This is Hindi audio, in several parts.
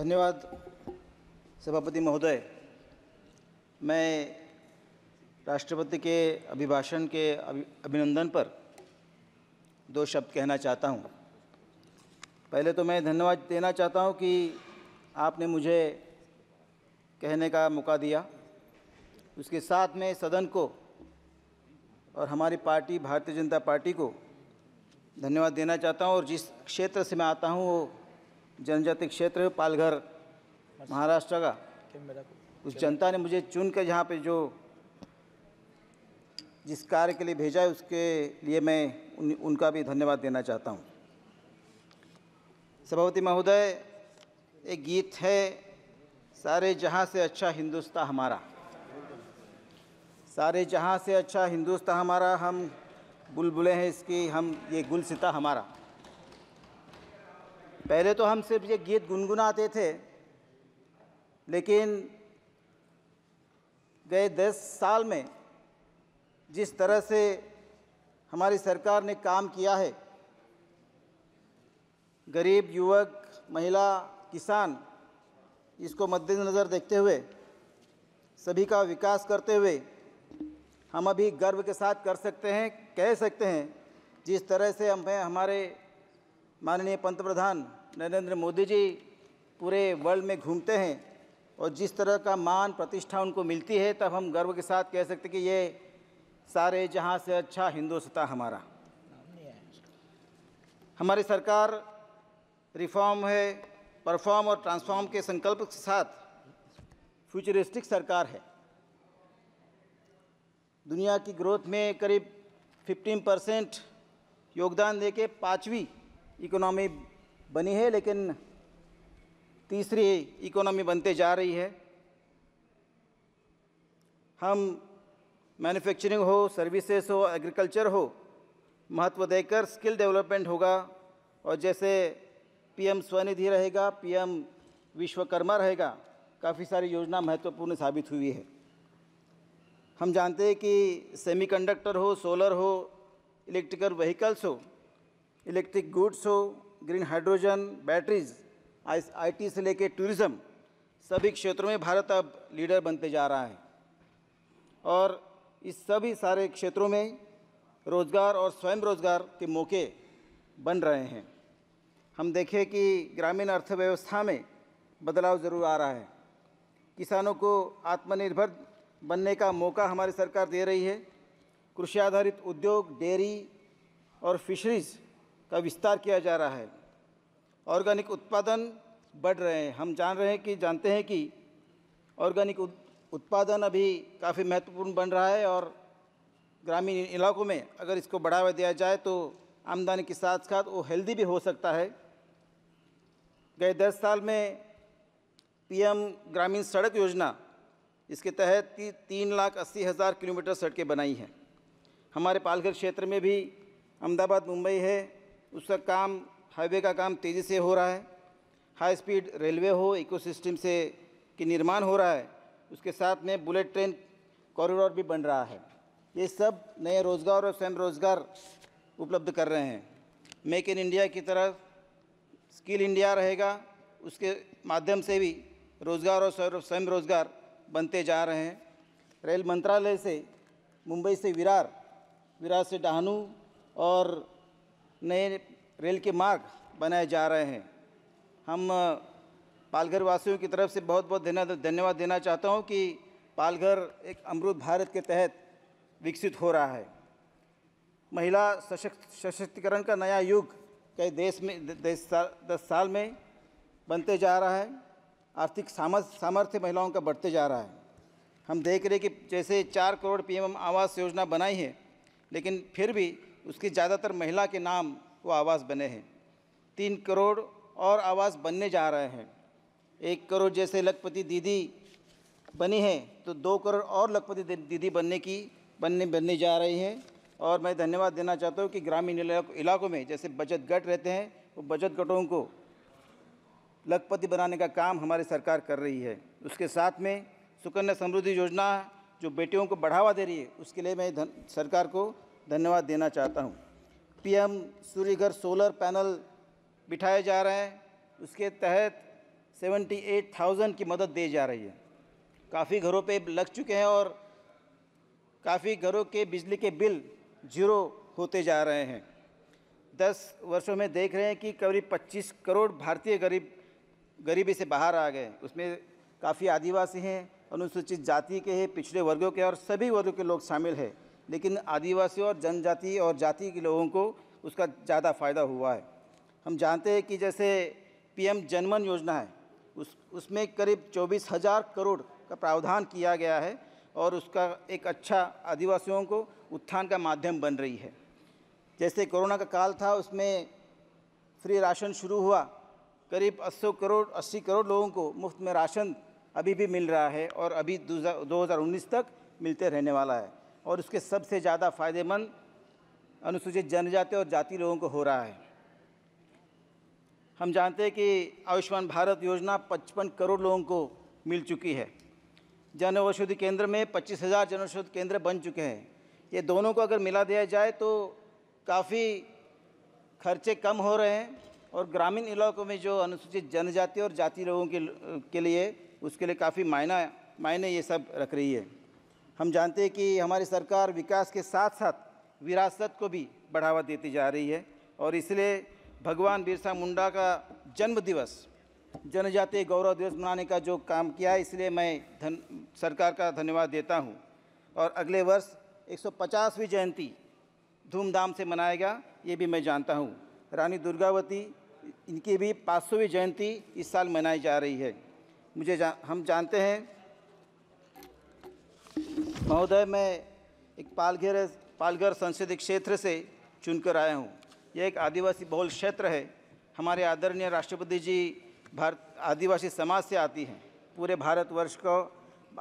धन्यवाद सभापति महोदय मैं राष्ट्रपति के अभिभाषण के अभिनंदन पर दो शब्द कहना चाहता हूँ पहले तो मैं धन्यवाद देना चाहता हूँ कि आपने मुझे कहने का मौका दिया उसके साथ में सदन को और हमारी पार्टी भारतीय जनता पार्टी को धन्यवाद देना चाहता हूँ और जिस क्षेत्र से मैं आता हूँ वो जनजाति क्षेत्र पालघर महाराष्ट्र का उस जनता ने मुझे चुन कर जहाँ पे जो जिस कार्य के लिए भेजा है उसके लिए मैं उन, उनका भी धन्यवाद देना चाहता हूँ सभापति महोदय एक गीत है सारे जहाँ से अच्छा हिंदुस्तान हमारा सारे जहाँ से अच्छा हिंदुस्तान हमारा हम बुलबुलें हैं इसकी हम ये गुलसिता हमारा पहले तो हम सिर्फ ये गीत गुनगुनाते थे लेकिन गए दस साल में जिस तरह से हमारी सरकार ने काम किया है गरीब युवक महिला किसान इसको मद्देनज़र देखते हुए सभी का विकास करते हुए हम अभी गर्व के साथ कर सकते हैं कह सकते हैं जिस तरह से हमें हमारे माननीय पंत प्रधान नरेंद्र मोदी जी पूरे वर्ल्ड में घूमते हैं और जिस तरह का मान प्रतिष्ठा उनको मिलती है तब हम गर्व के साथ कह सकते कि ये सारे जहाँ से अच्छा हिंदुस्तान हमारा हमारी सरकार रिफॉर्म है परफॉर्म और ट्रांसफॉर्म के संकल्प के साथ फ्यूचरिस्टिक सरकार है दुनिया की ग्रोथ में करीब 15 परसेंट योगदान देके पाँचवीं इकोनॉमी बनी है लेकिन तीसरी इकोनॉमी बनते जा रही है हम मैन्युफैक्चरिंग हो सर्विसेज हो एग्रीकल्चर हो महत्व देकर स्किल डेवलपमेंट होगा और जैसे पीएम स्वनिधि रहेगा पीएम विश्वकर्मा रहेगा काफ़ी सारी योजना महत्वपूर्ण साबित हुई है हम जानते हैं कि सेमीकंडक्टर हो सोलर हो इलेक्ट्रिकल व्हीकल्स हो इलेक्ट्रिक गुड्स हो ग्रीन हाइड्रोजन बैटरीज आईटी से लेकर टूरिज़्म सभी क्षेत्रों में भारत अब लीडर बनते जा रहा है और इस सभी सारे क्षेत्रों में रोज़गार और स्वयं रोज़गार के मौके बन रहे हैं हम देखें कि ग्रामीण अर्थव्यवस्था में बदलाव ज़रूर आ रहा है किसानों को आत्मनिर्भर बनने का मौका हमारी सरकार दे रही है कृषि आधारित उद्योग डेयरी और फिशरीज़ का विस्तार किया जा रहा है ऑर्गेनिक उत्पादन बढ़ रहे हैं हम जान रहे हैं कि जानते हैं कि ऑर्गेनिक उत्पादन अभी काफ़ी महत्वपूर्ण बन रहा है और ग्रामीण इलाकों में अगर इसको बढ़ावा दिया जाए तो आमदनी के साथ साथ वो हेल्दी भी हो सकता है गए दस साल में पीएम ग्रामीण सड़क योजना इसके तहत ती, तीन लाख अस्सी हज़ार किलोमीटर सड़कें बनाई हैं हमारे पालघर क्षेत्र में भी अहमदाबाद मुंबई है उसका काम हाईवे का काम तेज़ी से हो रहा है हाई स्पीड रेलवे हो इकोसिस्टम से के निर्माण हो रहा है उसके साथ में बुलेट ट्रेन कॉरिडोर भी बन रहा है ये सब नए रोज़गार और स्वयं रोज़गार उपलब्ध कर रहे हैं मेक इन इंडिया की तरह स्किल इंडिया रहेगा उसके माध्यम से भी रोज़गार और स्वयं रोज़गार बनते जा रहे हैं रेल मंत्रालय से मुंबई से विरार विरार से डहानू और नए रेल के मार्ग बनाए जा रहे हैं हम पालघर वासियों की तरफ से बहुत बहुत धन्यवाद देना चाहता हूँ कि पालघर एक अमृत भारत के तहत विकसित हो रहा है महिला सशक्त सशक्तिकरण का नया युग कई देश में देश साल दस साल में बनते जा रहा है आर्थिक सामर्थ्य महिलाओं का बढ़ते जा रहा है हम देख रहे हैं कि जैसे चार करोड़ पीएम आवास योजना बनाई है लेकिन फिर भी उसके ज़्यादातर महिला के नाम वो आवास बने हैं तीन करोड़ और आवास बनने जा रहे हैं एक करोड़ जैसे लखपति दीदी बनी है तो दो करोड़ और लखपति दीदी बनने की बनने बनने जा रही है और मैं धन्यवाद देना चाहता हूँ कि ग्रामीण इलाकों में जैसे बचत गट रहते हैं वो बचत गटों को लखपति बनाने का काम हमारी सरकार कर रही है उसके साथ में सुकन्या समृद्धि योजना जो बेटियों को बढ़ावा दे रही है उसके लिए मैं धन, सरकार को धन्यवाद देना चाहता हूँ पीएम सूर्यघर सोलर पैनल बिठाए जा रहे हैं उसके तहत 78,000 की मदद दी जा रही है काफ़ी घरों पे लग चुके हैं और काफ़ी घरों के बिजली के बिल जीरो होते जा रहे हैं दस वर्षों में देख रहे हैं कि करीब 25 करोड़ भारतीय गरीब गरीबी से बाहर आ गए उसमें काफ़ी आदिवासी हैं अनुसूचित जाति के हैं पिछड़े वर्गों के और सभी वर्गों के लोग शामिल हैं लेकिन आदिवासी और जनजाति और जाति के लोगों को उसका ज़्यादा फ़ायदा हुआ है हम जानते हैं कि जैसे पीएम जनमन योजना है उस उसमें करीब चौबीस हज़ार करोड़ का प्रावधान किया गया है और उसका एक अच्छा आदिवासियों को उत्थान का माध्यम बन रही है जैसे कोरोना का काल था उसमें फ्री राशन शुरू हुआ करीब अस्सी करोड़ 80 करोड़ लोगों को मुफ्त में राशन अभी भी मिल रहा है और अभी दो तक मिलते रहने वाला है और उसके सबसे ज़्यादा फ़ायदेमंद अनुसूचित जनजाति और जाति लोगों को हो रहा है हम जानते हैं कि आयुष्मान भारत योजना 55 करोड़ लोगों को मिल चुकी है जन औषधि केंद्र में पच्चीस हज़ार जन औषधि केंद्र बन चुके हैं ये दोनों को अगर मिला दिया जाए तो काफ़ी खर्चे कम हो रहे हैं और ग्रामीण इलाकों में जो अनुसूचित जनजाति और जाति लोगों के, के लिए उसके लिए काफ़ी मायना मायने ये सब रख रही है हम जानते हैं कि हमारी सरकार विकास के साथ साथ विरासत को भी बढ़ावा देती जा रही है और इसलिए भगवान बिरसा मुंडा का जन्म दिवस जनजातीय गौरव दिवस मनाने का जो काम किया है इसलिए मैं धन सरकार का धन्यवाद देता हूँ और अगले वर्ष 150वीं जयंती धूमधाम से मनाएगा ये भी मैं जानता हूँ रानी दुर्गावती इनकी भी 500वीं जयंती इस साल मनाई जा रही है मुझे जा, हम जानते हैं महोदय मैं एक पालघर पालघर संसदीय क्षेत्र से चुनकर आया हूँ यह एक आदिवासी बहुल क्षेत्र है हमारे आदरणीय राष्ट्रपति जी भारत आदिवासी समाज से आती हैं पूरे भारतवर्ष को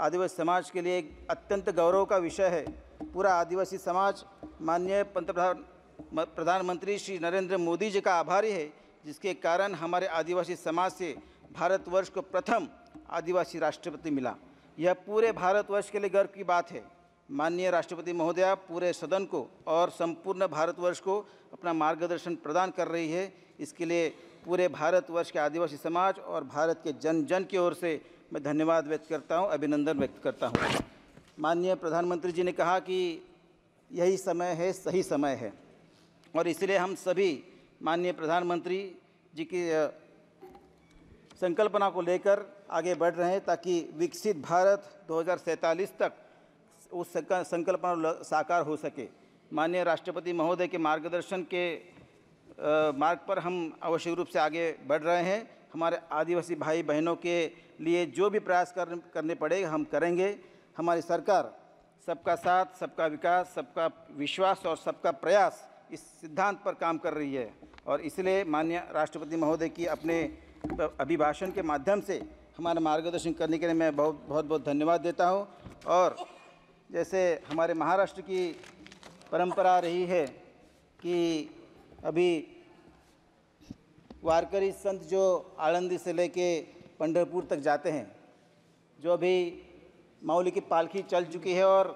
आदिवासी समाज के लिए एक अत्यंत गौरव का विषय है पूरा आदिवासी समाज माननीय पंतप्रधान प्रधानमंत्री श्री नरेंद्र मोदी जी का आभारी है जिसके कारण हमारे आदिवासी समाज से भारतवर्ष को प्रथम आदिवासी राष्ट्रपति मिला यह पूरे भारतवर्ष के लिए गर्व की बात है माननीय राष्ट्रपति महोदया पूरे सदन को और संपूर्ण भारतवर्ष को अपना मार्गदर्शन प्रदान कर रही है इसके लिए पूरे भारतवर्ष के आदिवासी समाज और भारत के जन जन की ओर से मैं धन्यवाद व्यक्त करता हूँ अभिनंदन व्यक्त करता हूँ माननीय प्रधानमंत्री जी ने कहा कि यही समय है सही समय है और इसलिए हम सभी माननीय प्रधानमंत्री जी की संकल्पना को लेकर आगे बढ़ रहे हैं ताकि विकसित भारत दो तक उस संकल्पना साकार हो सके माननीय राष्ट्रपति महोदय के मार्गदर्शन के मार्ग पर हम आवश्यक रूप से आगे बढ़ रहे हैं हमारे आदिवासी भाई बहनों के लिए जो भी प्रयास कर, करने पड़े हम करेंगे हमारी सरकार सबका साथ सबका विकास सबका विश्वास और सबका प्रयास इस सिद्धांत पर काम कर रही है और इसलिए माननीय राष्ट्रपति महोदय की अपने अभिभाषण के माध्यम से हमारा मार्गदर्शन करने के लिए मैं बहुत बहुत बहुत धन्यवाद देता हूँ और जैसे हमारे महाराष्ट्र की परंपरा रही है कि अभी वारकरी संत जो आलंदी से लेके पंडरपुर तक जाते हैं जो अभी माउली की पालखी चल चुकी है और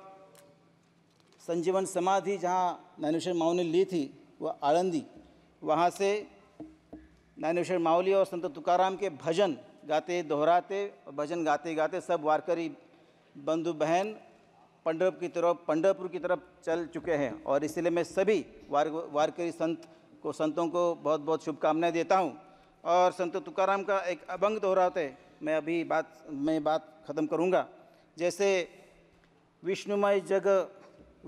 संजीवन समाधि जहाँ नैनेश्वर माउली ली थी वह आलंदी वहाँ से नैनेश्वर माउली और संत तुकाराम के भजन गाते दोहराते भजन गाते गाते सब वारकरी बंधु बहन पंडरपुर की तरफ पंडरपुर की तरफ चल चुके हैं और इसलिए मैं सभी वार वारकरी संत को संतों को बहुत बहुत शुभकामनाएं देता हूँ और संत तुकाराम का एक अभंग दोहराते मैं अभी बात मैं बात ख़त्म करूँगा जैसे विष्णुमय जग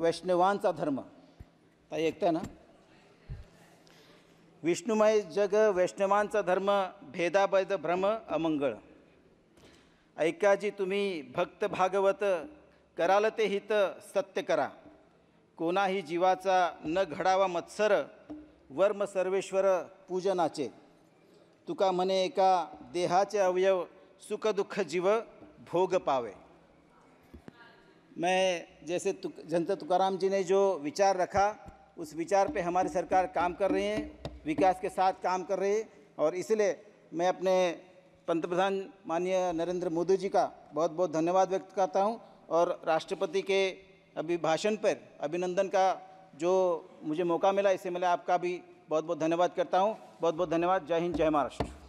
वैष्णवान सा धर्म ताई एकता ना विष्णुमय जग वैष्णवांचा धर्म भेदाभेद भ्रम अमंगळ ऐकाजी तुम्ही भक्त भागवत कराल ते हित सत्य करा कोणाही जीवाचा न घडावा मत्सर वर्म सर्वेश्वर पूजनाचे तुका मने एका देहाचे अवयव सुखदुःख जीव भोग पावे मैं जैसे तुक जनता तुकाराम जी ने जो विचार रखा उस विचार पे हमारी सरकार काम कर रही है विकास के साथ काम कर रहे और इसलिए मैं अपने पंतप्रधान माननीय नरेंद्र मोदी जी का बहुत बहुत धन्यवाद व्यक्त करता हूँ और राष्ट्रपति के अभी भाषण पर अभिनंदन का जो मुझे मौका मिला इसे मिला आपका भी बहुत बहुत धन्यवाद करता हूँ बहुत बहुत धन्यवाद जय हिंद जय महाराष्ट्र